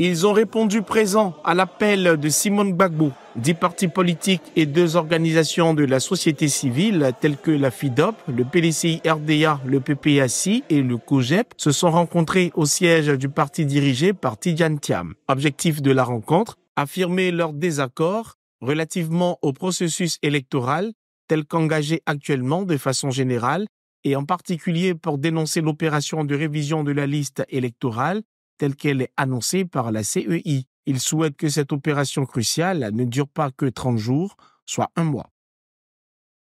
Ils ont répondu présent à l'appel de Simone Gbagbo. Dix partis politiques et deux organisations de la société civile telles que la FIDOP, le PDCI RDA, le PPACI et le COGEP se sont rencontrés au siège du parti dirigé par Tidjan Thiam. Objectif de la rencontre, affirmer leur désaccord relativement au processus électoral tel qu'engagé actuellement de façon générale et en particulier pour dénoncer l'opération de révision de la liste électorale telle qu'elle est annoncée par la CEI. Il souhaite que cette opération cruciale ne dure pas que 30 jours, soit un mois.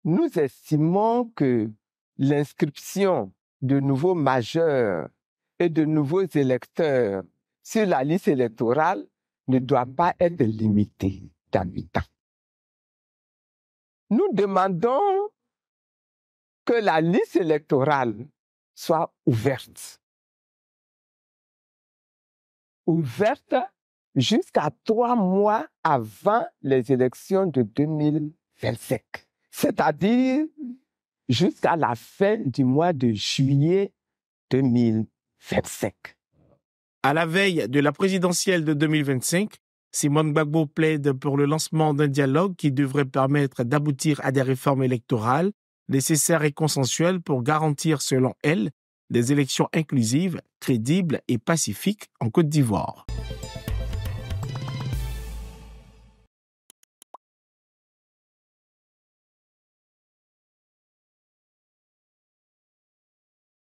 Nous estimons que l'inscription de nouveaux majeurs et de nouveaux électeurs sur la liste électorale ne doit pas être limitée temps. Nous demandons que la liste électorale soit ouverte ouverte jusqu'à trois mois avant les élections de 2025, c'est-à-dire jusqu'à la fin du mois de juillet 2025. À la veille de la présidentielle de 2025, Simone Gbagbo plaide pour le lancement d'un dialogue qui devrait permettre d'aboutir à des réformes électorales nécessaires et consensuelles pour garantir, selon elle, des élections inclusives, crédibles et pacifiques en Côte d'Ivoire.